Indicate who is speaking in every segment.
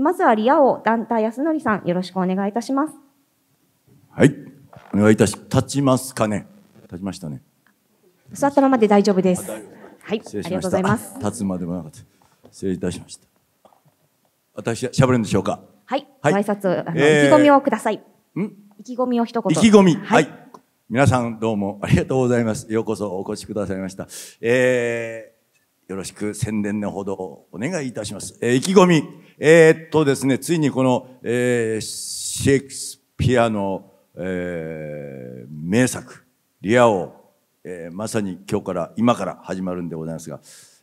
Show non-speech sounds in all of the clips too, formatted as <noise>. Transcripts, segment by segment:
Speaker 1: まずはリア王、団体康則さん、よろしくお願いいたします。
Speaker 2: はい。お願いいたし、立ちますかね。立ちましたね。
Speaker 1: 座ったままで大丈夫です。はいしし。ありがとうございます。
Speaker 2: 立つまでもなかった。失礼いたしました。私、しゃべるんでしょうか。はい。はい、ご挨拶、あの、えー、意気込み
Speaker 1: をください。ん意気込みを一言。意気込み。はい、はい
Speaker 2: 皆さんどうもありがとうございます。ようこそお越しくださいました。えー、よろしく宣伝のほどお願いいたします。えー、意気込み。えー、っとですね、ついにこの、えー、シェイクスピアの、えー、名作、リア王、えー、まさに今日から、今から始まるんでございますが、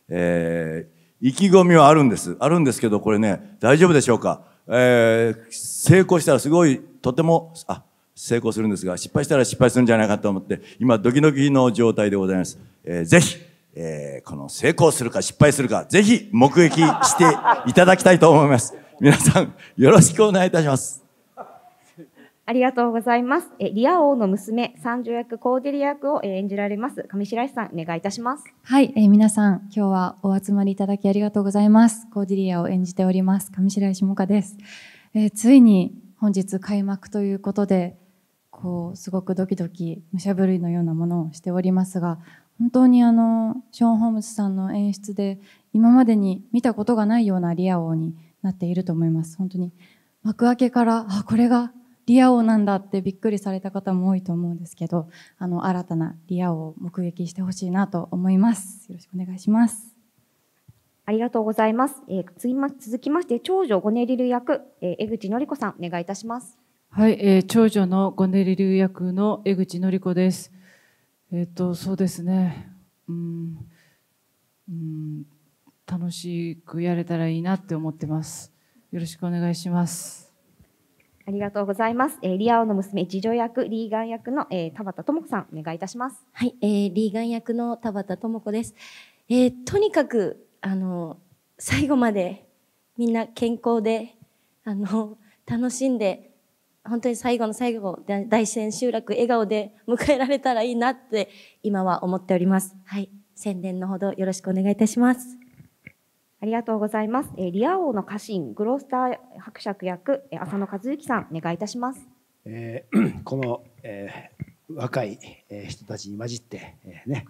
Speaker 2: えー、意気込みはあるんです。あるんですけど、これね、大丈夫でしょうかえー、成功したらすごい、とても、あ、成功するんですが、失敗したら失敗するんじゃないかと思って、今、ドキドキの状態でございます。えー、ぜひ、えー、この成功するか失敗するか、ぜひ目撃していただきたいと思います。皆さん、よろしくお願いいたします。
Speaker 1: ありがとうございます。えリア王の娘、三女役、コーデリア役を演じられます、上白石さん、お願いいたします。はい、
Speaker 3: え皆さん、今日はお集まりいただきありがとうございます。コーデリアを演じております、上白石萌歌です。えー、ついに本日開幕ということで、こうすごくドキドキ武者震いのようなものをしておりますが本当にあのショーン・ホームズさんの演出で今までに見たことがないようなリア王になっていると思います本当に幕開けからあこれがリア王なんだってびっくりされた方も多いと思うんですけどあの新たなリア王を目撃してほしいなと思いますよろしくお願いします
Speaker 1: ありがとうございます、えー、次ま続きまして長女ゴネリル役、えー、江口のり子さんお願いいたします
Speaker 3: はい、えー、長女のゴネリル役の江口のり子ですえっ、とそうですね、うんうん、楽しくやれたらいいなって思ってます。よろしくお願いします。
Speaker 1: ありがとうございます。えー、リアオの娘、次女役、リー
Speaker 4: ガン役の、えー、田畑智子さん、お願いいたします。はい、えー、リーガン役の田畑智子です。えー、とにかく、あの、最後まで、みんな健康で、あの、楽しんで、本当に最後の最後、大自然集落、笑顔で迎えられたらいいなって、今は思っております。はい。宣伝のほどよろしくお願いいたします。ありがとうございます。えリア王の家臣、グロース
Speaker 1: ター伯爵役、浅野和之さん、お願いいたします。
Speaker 5: えー、<clears throat> この、えー、若い、え人たちに混じって、えね、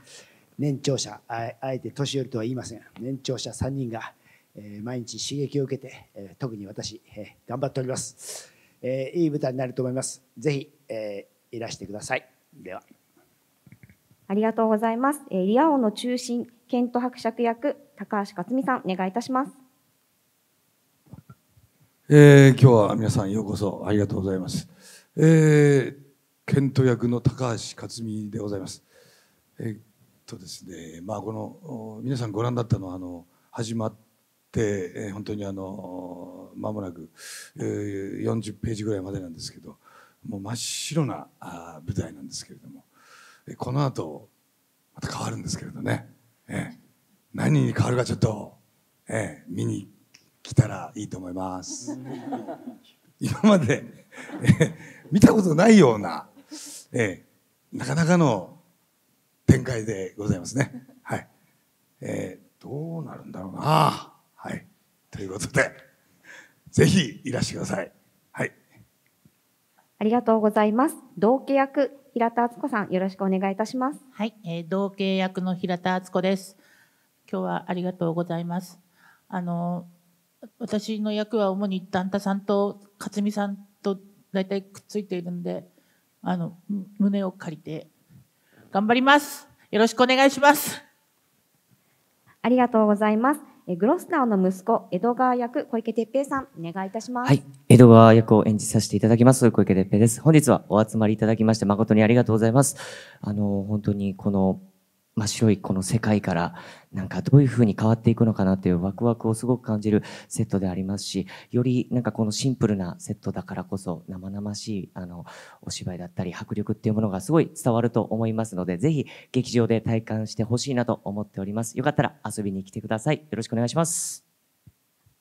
Speaker 5: 年長者あ、あえて年寄りとは言いません。年長者3人が、え毎日刺激を受けて、え特に私、え頑張っております。えー、いい舞台になると思います。ぜひ、えー、いらしてください。では。
Speaker 1: ありがとうございます。えー、リア王の中心、ケント伯爵役、高橋克美さん、お願いいたします。
Speaker 6: えー、今日は皆さんようこそありがとうございます。えー、ケント役の高橋克美でございます。えー、っとですね、まあこの皆さんご覧だったのはあの始まっで本当にあのまもなく40ページぐらいまでなんですけどもう真っ白な舞台なんですけれどもこの後また変わるんですけれどね、え何に変わるかちょっと、え見に来たらいいと思います
Speaker 7: <laughs>
Speaker 6: 今まで、え、見たことないような、えなかなかの展開でございますねはい、えー、どうなるんだろうな。はい。ということで、ぜひいらしてください。はい。
Speaker 1: ありがとうございます。同契約、平田敦子さん、よろしくお願いいたします。
Speaker 3: はい。えー、同契約の平田敦子です。今日はありがとうございます。あの、私の役は主に旦那さんと克美さんと大体くっついているんで、あの、
Speaker 1: 胸を借りて、頑張ります。よろしくお願いします。ありがとうございます。グロスターの息子、江戸川役、小池哲平さん、お願いいたします。はい。
Speaker 7: 江戸川役を演じさせていただきます、小池哲平です。本日はお集まりいただきまして、誠にありがとうございます。あの、本当にこの真っ白いこの世界からなんかどういうふうに変わっていくのかなっていうワクワクをすごく感じるセットでありますしよりなんかこのシンプルなセットだからこそ生々しいあのお芝居だったり迫力っていうものがすごい伝わると思いますのでぜひ劇場で体感してほしいなと思っておりますよかったら遊びに来てくださいよろしくお願いします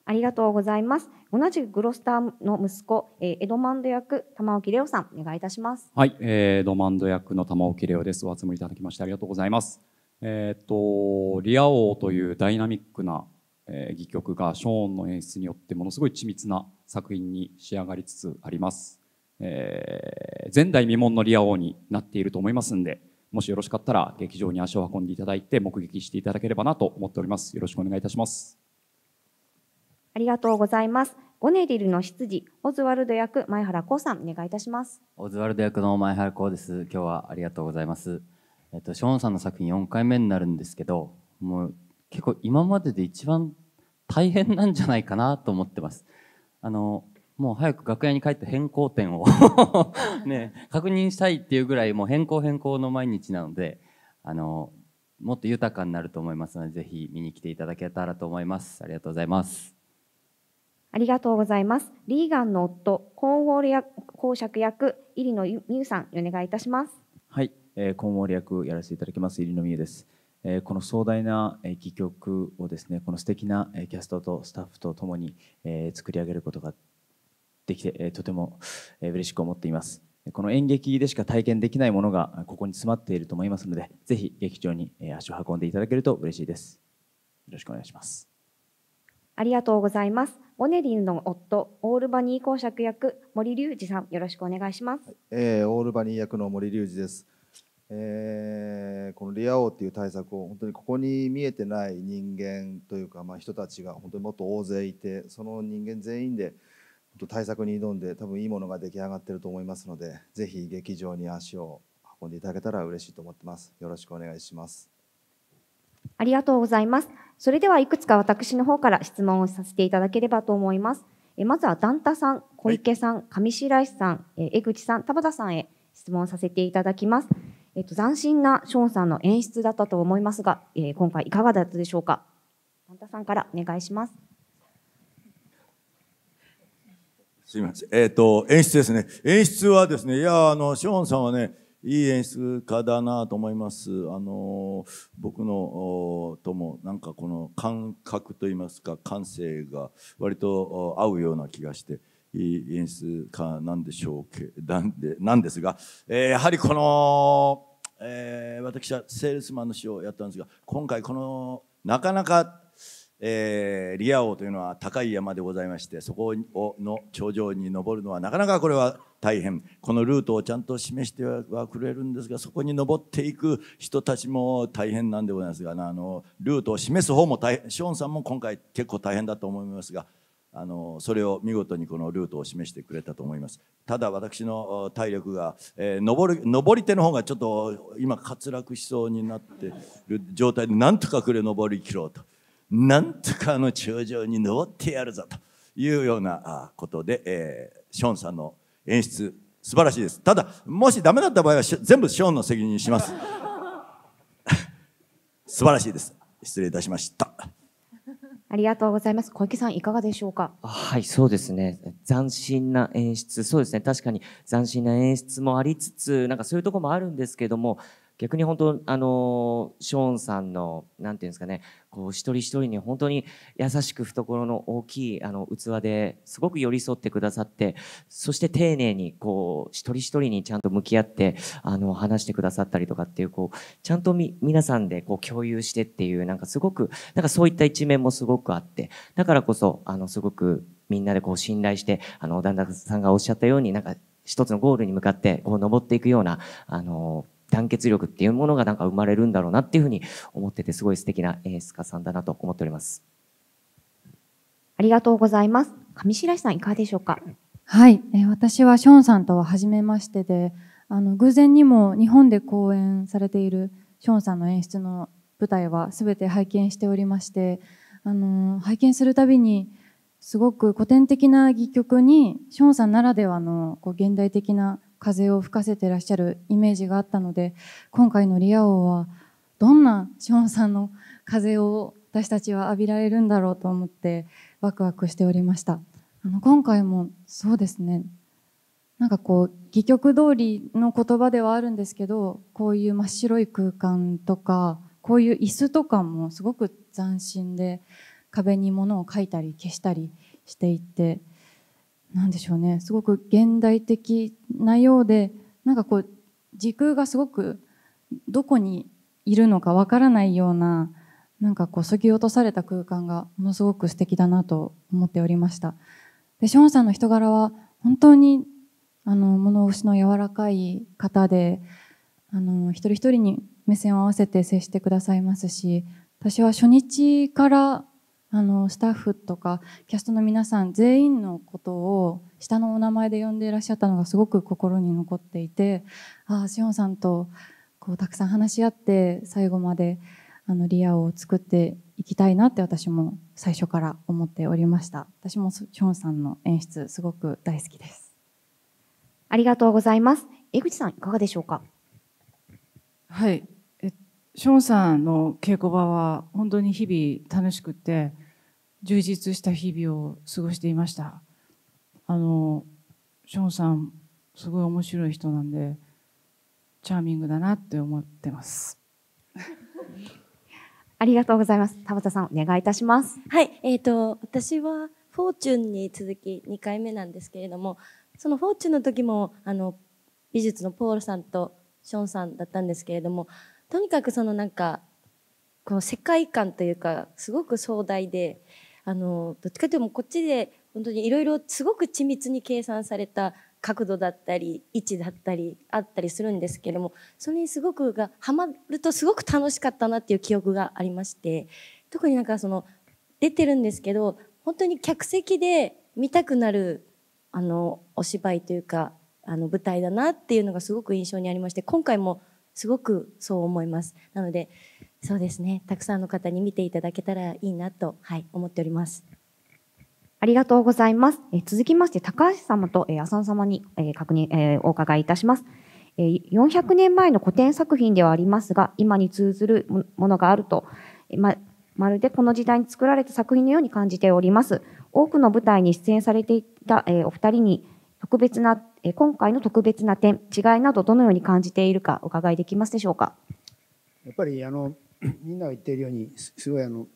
Speaker 1: ありがとうございます。同じくグロスターの息子、えー、エドマンド役、玉置レオさん、お願いいたします。
Speaker 7: はい、
Speaker 8: えー、エドマンド役の玉置レオです。お集まりいただきましてありがとうございます。えっ、と、リア王というダイナミックな、えー、戯曲がショーンの演出によってものすごい緻密な作品に仕上がりつつあります。えー、前代未聞のリア王になっていると思いますんで、もしよろしかったら劇場に足を運んでいただいて目撃していただければなと思っております。よろしくお願いいたします。
Speaker 1: ありがとうございます。ゴネリルの執事、オズワルド役、前原光さん、お願いいたします。
Speaker 8: オズワルド役の前原光です。今日はありがとうございます。えっと、ショーンさんの作品4回目になるんですけど、もう結構今までで一番大変なんじゃないかなと思ってます。あの、もう早く楽屋に帰って変更点を <laughs> ね、確認したいっていうぐらい、もう変更変更の毎日なので、あの、もっと豊かになると思いますので、ぜひ見に来ていただけたらと思います。ありがとうございます。
Speaker 1: ありがとうございます。リーガンの夫、コーンウォール役公爵役、入野美優さん、お願いいたします。
Speaker 8: はい、えー、コーンウォール役やらせていただきます、入野美優です。えー、この壮大な戯曲をですね、この素敵なキャストとスタッフとともに、えー、作り上げることができて、えー、とても嬉しく思っています。この演劇でしか体験できないものがここに詰まっていると思いますので、ぜひ劇場に足を運んでいただけると嬉しいです。よろしくお願いします。
Speaker 1: ありがとうございます。オネリンの夫、オールバニー公爵役、森隆二さん、よろしくお願いします。
Speaker 2: えー、オールバニー役の森隆二です。えー、このリア王っていう対策を本当にここに見えてない人間というか、まあ、人たちが本当にもっと大勢いてその人間全員で対策に挑んで多分いいものが出来上がってると思いますのでぜひ劇場に足を運んでいただけたら嬉しいと思ってますよろしくお願いします
Speaker 1: ありがとうございます。それではいくつか私の方から質問をさせていただければと思います。えまずは段田さん、小池さん、はい、上白石さん、え江口さん、田畑さんへ質問させていただきます。えっと、斬新なショーンさんの演出だったと思いますが、えー、今回いかがだったでしょうか。段田さんからお願いします。
Speaker 2: すみません。えっ、ー、と、演出ですね。演出はですね、いや、あの、ショーンさんはね、いい演出家だなと思います。あの僕のともなんかこの感覚といいますか感性が割と合うような気がして。いい演出家なんでしょうけなんでなんですが、えー、やはりこの、えー、私はセールスマンの詩をやったんですが今回このなかなか、えー、リア王というのは高い山でございましてそこの頂上に登るのはなかなかこれは大変このルートをちゃんと示してはくれるんですがそこに登っていく人たちも大変なんでございますがあのルートを示す方も大変ショーンさんも今回結構大変だと思いますがあのそれを見事にこのルートを示してくれたと思いますただ私の体力が、えー、登る上り手の方がちょっと今滑落しそうになってる状態でなんとかくれ登りきろうとなんとかあの頂上に登ってやるぞというようなことで、えー、ショーンさんの演出、素晴らしいです。ただ、もしダメだった場合は全部ショーンの責任にします。<laughs> 素晴らしいです。失礼いたしました。
Speaker 1: ありがとうございます。小池さん、いかがでしょうか
Speaker 7: はい、そうですね。斬新な演出。そうですね。確かに斬新な演出もありつつ、なんかそういうところもあるんですけども、逆に本当あのショーンさんの何て言うんですかねこう一人一人に本当に優しく懐の大きいあの器ですごく寄り添ってくださってそして丁寧にこう一人一人にちゃんと向き合ってあの話してくださったりとかっていうこうちゃんとみ皆さんでこう共有してっていうなんかすごくなんかそういった一面もすごくあってだからこそあのすごくみんなでこう信頼してあの旦那さんがおっしゃったようになんか一つのゴールに向かってこう登っていくようなあの団結力っていうものがなんか生まれるんだろうなっていうふうに思ってて、すごい素敵な演出家さんだなと思っております。
Speaker 1: ありがとうございます。上白石さん、いかがでしょうか。
Speaker 3: はい、えー、私はショーンさんとは初めましてで、あの偶然にも日本で公演されているショーンさんの演出の舞台は全て拝見しておりまして、あの拝見するたびにすごく古典的な戯曲にショーンさんならではのこう現代的な風を吹かせてらっしゃるイメージがあったので今回のリア王はどんなショーンさんの風を私たちは浴びられるんだろうと思ってワクワクしておりましたあの今回もそうですねなんかこう戯曲通りの言葉ではあるんですけどこういう真っ白い空間とかこういう椅子とかもすごく斬新で壁に物を描いたり消したりしていってなんでしょうねすごく現代的なようでなんかこう時空がすごくどこにいるのかわからないようななんかこうそぎ落とされた空間がものすごく素敵だなと思っておりましたでショーンさんの人柄は本当にあの物腰の柔らかい方であの一人一人に目線を合わせて接してくださいますし私は初日からあのスタッフとかキャストの皆さん全員のことを下のお名前で呼んでいらっしゃったのがすごく心に残っていてああ志保さんとこうたくさん話し合って最後まであのリアを作っていきたいなって私も最初から思っておりました私もショーンさんの演出すごく大好きです
Speaker 1: ありがとうございます江口さんいかがでし
Speaker 3: ょうかはいションさんの稽古場は本当に日々楽しくて充実した日々を過ごしていましたあのショーンさんすごい面白い人なんで
Speaker 1: チャーミングだなって思ってます
Speaker 4: <laughs>
Speaker 1: ありがとうございます田畑さんお願いいたします
Speaker 4: はいえっ、ー、と私はフォーチュンに続き2回目なんですけれどもそのフォーチュンの時もあの美術のポールさんとショーンさんだったんですけれどもとにかくそのなんかこの世界観というかすごく壮大であのどっちかというとこっちで本当にいろいろすごく緻密に計算された角度だったり位置だったりあったりするんですけどもそれにすごくがハマるとすごく楽しかったなっていう記憶がありまして特になんかその出てるんですけど本当に客席で見たくなるあのお芝居というかあの舞台だなっていうのがすごく印象にありまして今回もすごくそう思います。なのでそうですね。たくさんの方に見ていただけたらいいなと、はい、思っております。ありがとうご
Speaker 1: ざいます。え続きまして、高橋様と、え浅野様に、え確認、えお伺いいたします。え400年前の古典作品ではありますが、今に通ずるものがあると、ままるでこの時代に作られた作品のように感じております。多くの舞台に出演されていた、えお二人に、特別な、え今回の特別な点、違いなどどのように感じているかお伺いできますでしょうか。
Speaker 5: やっぱりあのみんなが言っているようにすごいあの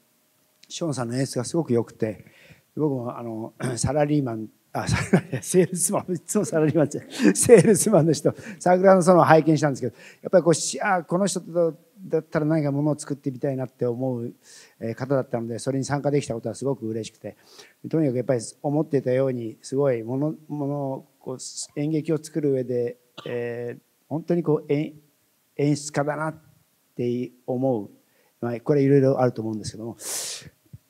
Speaker 5: ショーンさんの演出がすごく良くて僕もあの <clears throat> サラリーマンあセールスマン <laughs> いつもサラリーマンじゃセールスマンの人桜の園を拝見したんですけどやっぱりこうしあこの人とだったら何かものを作ってみたいなって思う方だったのでそれに参加できたことはすごく嬉しくてとにかくやっぱり思ってたようにすごいものものをこう演劇を作る上で、えー、本当にこう演演出家だなってって思う、まあ、これいろいろあると思うんですけども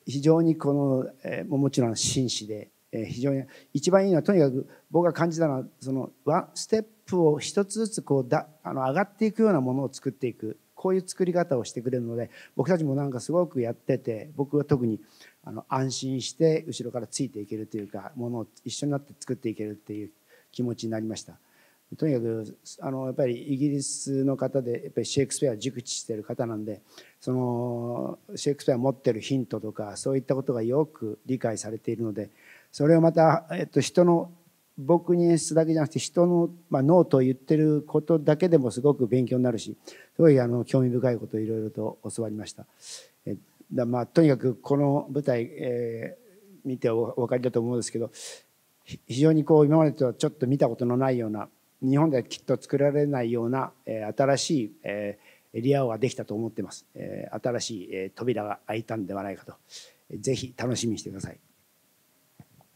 Speaker 5: 非常にこの、えー、もちろん紳士で、えー、非常に一番いいのはとにかく僕が感じたのはそのワンステップを一つずつこうだあの上がっていくようなものを作っていくこういう作り方をしてくれるので僕たちもなんかすごくやってて僕は特にあの安心して後ろからついていけるというかものを一緒になって作っていけるっていう気持ちになりました。とにかくあのやっぱりイギリスの方でやっぱりシェイクスペアを熟知してる方なんでそのシェイクスペア持ってるヒントとかそういったことがよく理解されているのでそれをまた、えっと、人の僕に演出だけじゃなくて人の、まあ、ノートを言ってることだけでもすごく勉強になるしすごいあの興味深いことをいろいろと教わりました。えだまあ、とにかくこの舞台、えー、見てお分かりだと思うんですけど非常にこう今までとはちょっと見たことのないような日本ではきっと作られないような、え新しい、えエリアができたと思ってます、え新しい、え扉が開いたんではないかと、ぜひ楽しみにしてください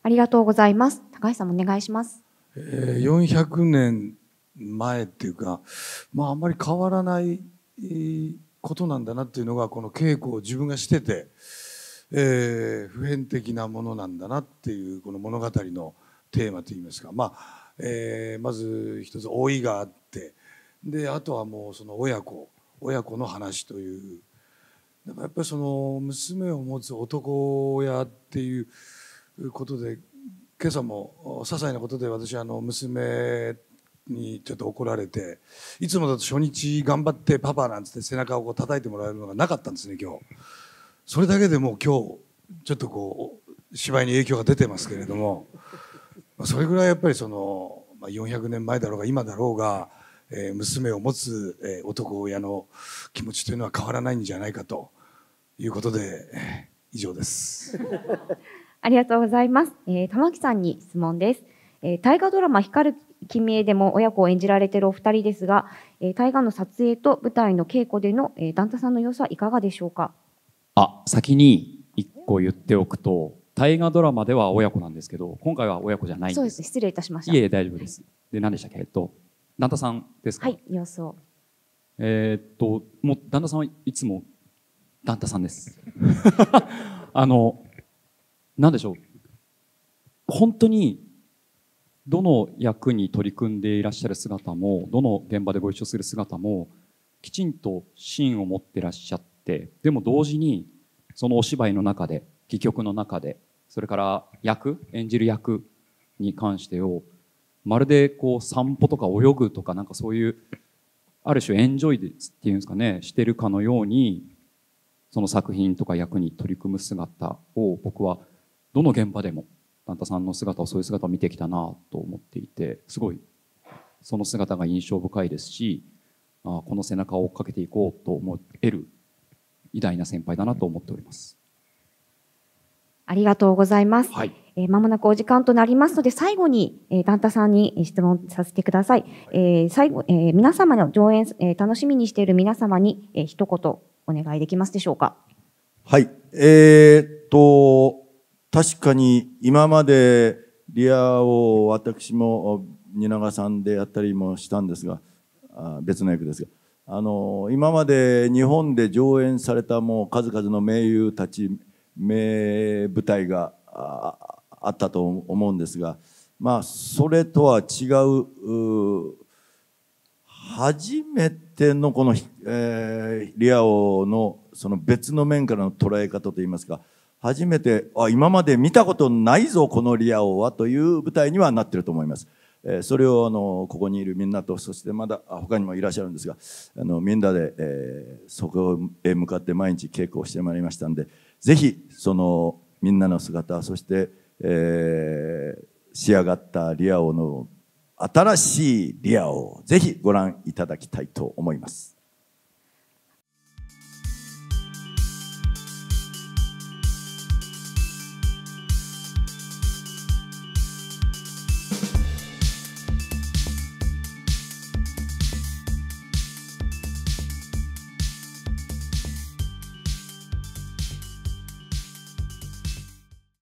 Speaker 1: ありがとうございます高橋さんお願いします、
Speaker 5: えー、400年前っていうか
Speaker 6: まああんまり変わらないことなんだなっていうのがこの稽古を自分がしてて、えー、普遍的なものなんだなっていうこの物語のテーマといいますかまあえー、まず一つ老いがあってであとはもうその親子親子の話というだからやっぱりその娘を持つ男親っていうことで今朝も些細なことで私あの娘にちょっと怒られていつもだと初日頑張ってパパなんつって背中をこう叩いてもらえるのがなかったんですね今日それだけでもう今日ちょっとこう芝居に影響が出てますけれども。まあ、それぐらいやっぱりその、まあ、400年前だろうが今だろうが、えー、娘を持つ、えー、男親の気持ちというのは変わらないんじゃないかということで、えー、以上です。
Speaker 1: <laughs> ありがとうございます。えー、玉木さんに質問です。えー、大河ドラマ光る君へでも親子を演じられているお二人ですが、えー、大河の撮影と舞台の稽古での、えー、旦那さんの様子はいかがでしょうか。
Speaker 8: あ、先に一個言っておくと、大河ドラマでは親子なんですけど、今回は親子じゃないんです。そうで
Speaker 1: す。失礼いたしました。いえ、
Speaker 8: 大丈夫です。で、何でしたっけえっと、旦那さんです
Speaker 1: かはい、様子を。
Speaker 8: えー、っと、もう旦那さんはいつも、旦那さんです。<laughs> あの、なんでしょう。本当に、どの役に取り組んでいらっしゃる姿も、どの現場でご一緒する姿も、きちんと芯を持ってらっしゃって、でも同時に、そのお芝居の中で、戯曲の中で、それから役演じる役に関してをまるでこう散歩とか泳ぐとかなんかそういうある種エンジョイっていうんですかねしてるかのようにその作品とか役に取り組む姿を僕はどの現場でも段田さんの姿をそういう姿を見てきたなと思っていてすごいその姿が印象深いですしあこの背中を追っかけていこうと思える偉大な先輩だなと思っております。
Speaker 1: ありがとうございます。はい。えー、もなくお時間となりますので、最後に、えー、ダンタさんに質問させてください。えー、最後、えー、皆様の上演、えー、楽しみにしている皆様に、えー、一言お願いできますでしょうか。
Speaker 2: はい。えー、っと、確かに今までリアを私も蜷川さんでやったりもしたんですが、あ別の役ですが。あの今まで日本で上演されたもう数々の名優たち名舞台があったと思うんですが、まあ、それとは違う初めてのこの、えー、リアオのその別の面からの捉え方といいますか初めてあ今まで見たことないぞこのリアオはという舞台にはなってると思います。えー、それをあのここにいるみんなとそしてまだ他にもいらっしゃるんですがあのみんなで、えー、そこへ向かって毎日稽古をしてまいりましたんで、ぜひそのみんなの姿そして、えー、仕上がったリア王の新しいリア王をぜひご覧いただきたいと思います。